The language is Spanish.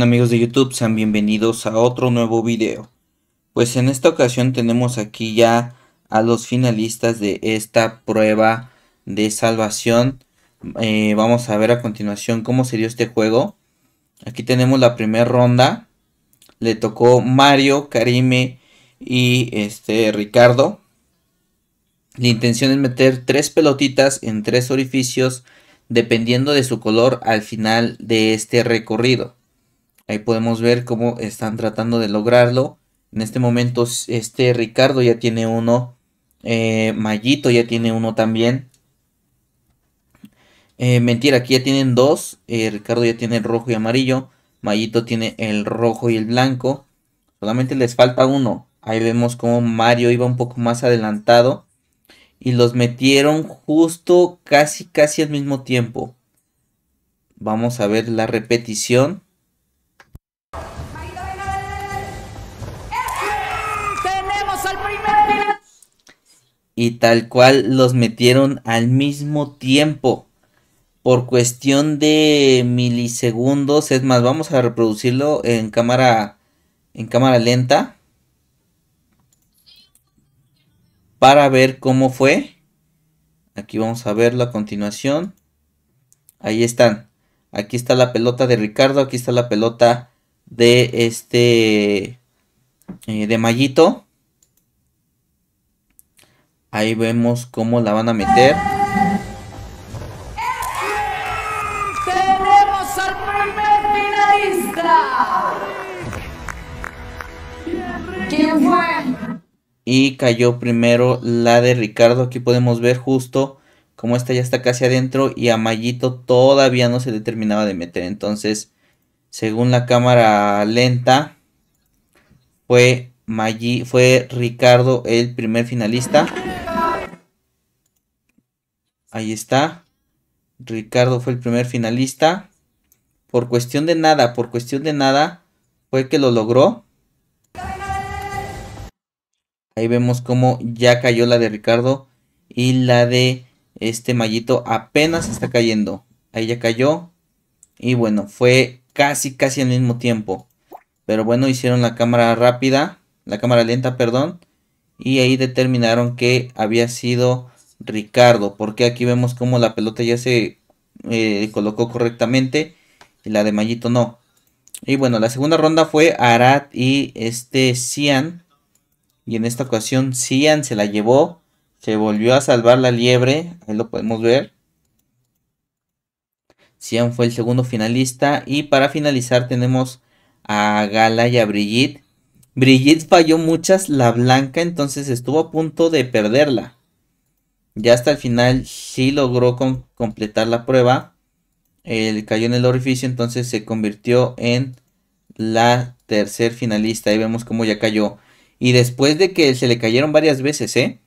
amigos de YouTube? Sean bienvenidos a otro nuevo video. Pues en esta ocasión tenemos aquí ya a los finalistas de esta prueba de salvación. Eh, vamos a ver a continuación cómo se dio este juego. Aquí tenemos la primera ronda. Le tocó Mario, Karime y este Ricardo. La intención es meter tres pelotitas en tres orificios dependiendo de su color al final de este recorrido. Ahí podemos ver cómo están tratando de lograrlo. En este momento este Ricardo ya tiene uno. Eh, Mayito ya tiene uno también. Eh, mentira, aquí ya tienen dos. Eh, Ricardo ya tiene el rojo y amarillo. Mayito tiene el rojo y el blanco. Solamente les falta uno. Ahí vemos cómo Mario iba un poco más adelantado. Y los metieron justo casi casi al mismo tiempo. Vamos a ver la repetición. y tal cual los metieron al mismo tiempo por cuestión de milisegundos. Es más, vamos a reproducirlo en cámara en cámara lenta para ver cómo fue. Aquí vamos a verlo a continuación. Ahí están. Aquí está la pelota de Ricardo, aquí está la pelota de este eh, de Mallito. Ahí vemos cómo la van a meter. ¡Tenemos al primer finalista! ¿Quién fue? Y cayó primero la de Ricardo. Aquí podemos ver justo cómo esta ya está casi adentro y a Mayito todavía no se determinaba de meter. Entonces, según la cámara lenta, fue fue Ricardo el primer finalista. Ahí está. Ricardo fue el primer finalista. Por cuestión de nada, por cuestión de nada, fue que lo logró. Ahí vemos cómo ya cayó la de Ricardo y la de este mallito apenas está cayendo. Ahí ya cayó. Y bueno, fue casi, casi al mismo tiempo. Pero bueno, hicieron la cámara rápida la cámara lenta, perdón, y ahí determinaron que había sido Ricardo, porque aquí vemos como la pelota ya se eh, colocó correctamente y la de Mayito no. Y bueno, la segunda ronda fue Arad y este Cian. Y en esta ocasión Cian se la llevó. Se volvió a salvar la liebre. Ahí lo podemos ver. Cian fue el segundo finalista. Y para finalizar tenemos a Gala y a Brigitte. Brigitte falló muchas, la blanca entonces estuvo a punto de perderla. Ya hasta el final sí logró completar la prueba. Él cayó en el orificio, entonces se convirtió en la tercer finalista. Ahí vemos cómo ya cayó. Y después de que se le cayeron varias veces, ¿eh?